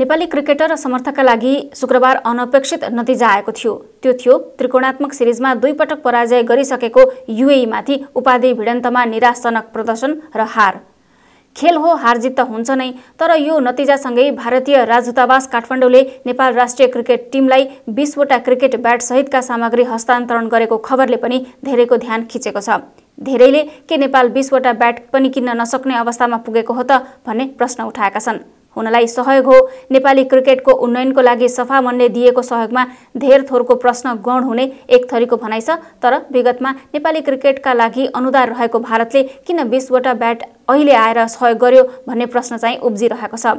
Nepali cricketer र समर्थकका लागि शुक्रबार अनपेक्षित नतिजा आएको थियो त्यो थियो त्रिकोणात्मक सिरिजमा दुई पटक पराजय गरिसकेको युएईमाथि उपाधि भिडन्तमा निराशजनक प्रदर्शन र हार खेल हो हार जित त हुन्छ नै तर यो नतिजासँगै भारतीय राजदूतावास काठमाडौँले नेपाल राष्ट्रिय क्रिकेट टिमलाई बिसवटा क्रिकेट ब्याटसहितका सामग्री हस्तान्तरण गरेको खबरले पनि धेरैको ध्यान खिचेको छ धेरैले के नेपाल बिसवटा ब्याट पनि किन्न नसक्ने अवस्थामा पुगेको हो त भन्ने प्रश्न उठाएका छन् हुनलाई सहयोग हो नेपाली क्रिकेटको उन्नयनको लागि सफा मनले दिएको सहयोगमा धेर थोरको प्रश्न गण हुने एक थरीको भनाइ छ तर विगतमा नेपाली क्रिकेटका लागि अनुदार रहेको भारतले किन बिसवटा ब्याट अहिले आएर सहयोग गर्यो भन्ने प्रश्न चाहिँ उब्जिरहेको छ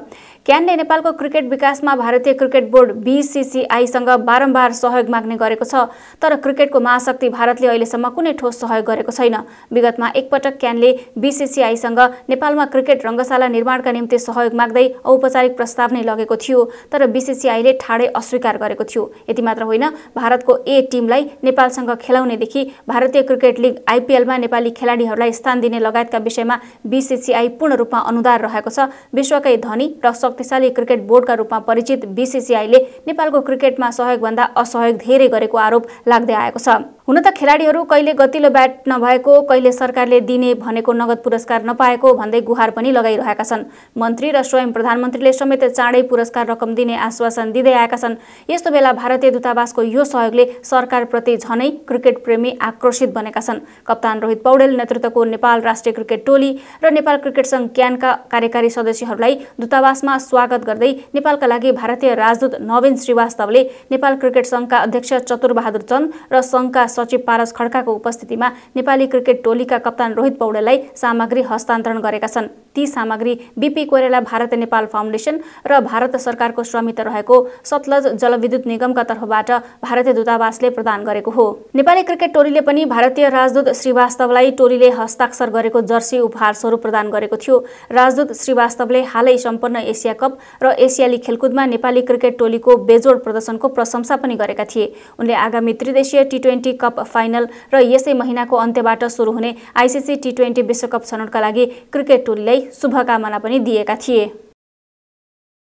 क्यानले नेपालको क्रिकेट विकासमा भारतीय क्रिकेट बोर्ड बिसिसिआईसँग बारम्बार सहयोग माग्ने गरेको छ तर क्रिकेटको महाशक्ति भारतले अहिलेसम्म कुनै ठोस सहयोग गरेको छैन विगतमा एकपटक क्यानले बिसिसिआईसँग नेपालमा क्रिकेट रङ्गशाला निर्माणका निम्ति सहयोग माग्दै औपचारिक प्रस्ताव नै लगेको थियो तर बिसिसिआईले ठाडै अस्वीकार गरेको थियो यति मात्र होइन भारतको ए टिमलाई नेपालसँग खेलाउनेदेखि भारतीय क्रिकेट लिग आइपिएलमा नेपाली खेलाडीहरूलाई स्थान दिने लगायतका विषयमा बिसिसिआई पूर्ण रूपमा अनुदार रहेको छ विश्वकै धनी र शक्तिशाली क्रिकेट बोर्डका रूपमा परिचित बिसिसिआईले नेपालको क्रिकेटमा सहयोगभन्दा असहयोग धेरै गरेको आरोप लाग्दै आएको छ हुन त खेलाडीहरू कहिले गतिलो ब्याट नभएको कहिले सरकारले दिने भनेको नगद पुरस्कार नपाएको भन्दै गुहार पनि लगाइरहेका छन् मन्त्री र स्वयं प्रधानमन्त्रीले समेत चाँडै पुरस्कार रकम दिने आश्वासन दिँदै आएका छन् यस्तो बेला भारतीय दूतावासको यो सहयोगले सरकारप्रति झनै क्रिकेट प्रेमी आक्रोशित बनेका छन् कप्तान रोहित पौडेल नेतृत्वको नेपाल राष्ट्रिय क्रिकेट टोली र नेपाल क्रिकेट सङ्घ क्यानका कार्यकारी सदस्यहरूलाई दूतावासमा स्वागत गर्दै नेपालका लागि भारतीय राजदूत नवीन श्रीवास्तवले नेपाल क्रिकेट सङ्घका अध्यक्ष चतुरबहादुर चन्द र सङ्घका सचिव पारस खड्काको उपस्थितिमा नेपाली क्रिकेट टोलीका कप्तान रोहित पौडेललाई सामग्री हस्तान्तरण गरेका छन् ती सामग्री बिपी कोइराला भारत नेपाल फाउन्डेसन र भारत सरकारको स्वामित्व रहेको सतलज जलविद्युत निगमका तर्फबाट भारतीय दूतावासले प्रदान गरेको हो नेपाली क्रिकेट टोलीले पनि भारतीय राजदूत श्रीवास्तवलाई टोलीले हस्ताक्षर गरेको जर्सी उपहार स्वरूप प्रदान गरेको थियो राजदूत श्रीवास्तवले हालै सम्पन्न एसिया कप र एसियाली खेलकुदमा नेपाली क्रिकेट टोलीको बेजोड प्रदर्शनको प्रशंसा पनि गरेका थिए उनले आगामी त्रिदेशीय टी ट्वेन्टी कप फाइनल र यसै महिनाको अन्त्यबाट सुरु हुने आइसिसी टी ट्वेन्टी विश्वकप छनौटका लागि क्रिकेट टोलीलाई शुभकामना पनि दिएका थिए